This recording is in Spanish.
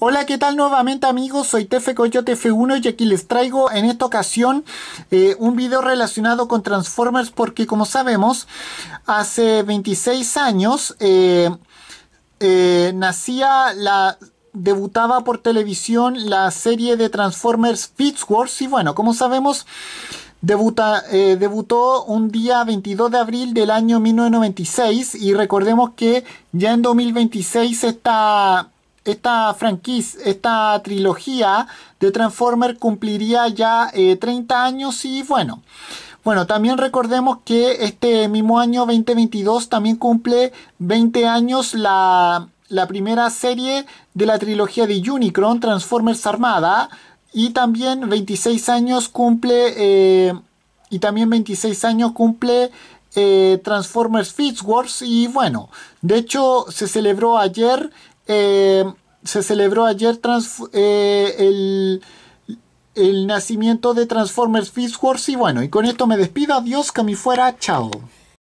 Hola, ¿qué tal nuevamente amigos? Soy Tefe Coyote F1 y aquí les traigo en esta ocasión eh, un video relacionado con Transformers porque como sabemos, hace 26 años eh, eh, nacía la... debutaba por televisión la serie de Transformers Beats Wars y bueno, como sabemos... debutó un día 22 de abril del año 1996 y recordemos que ya en 2026 está esta franquicia, esta trilogía de Transformers cumpliría ya 30 eh, años y bueno. Bueno, también recordemos que este mismo año 2022 también cumple 20 años la, primera serie de la trilogía de Unicron, Transformers Armada, y también 26 años cumple eh, y también 26 años cumple eh, Transformers Fitzwars y bueno, de hecho se celebró ayer se celebró ayer eh, el, el nacimiento de Transformers Fist Wars. Y bueno, y con esto me despido. Adiós, que me fuera. Chao.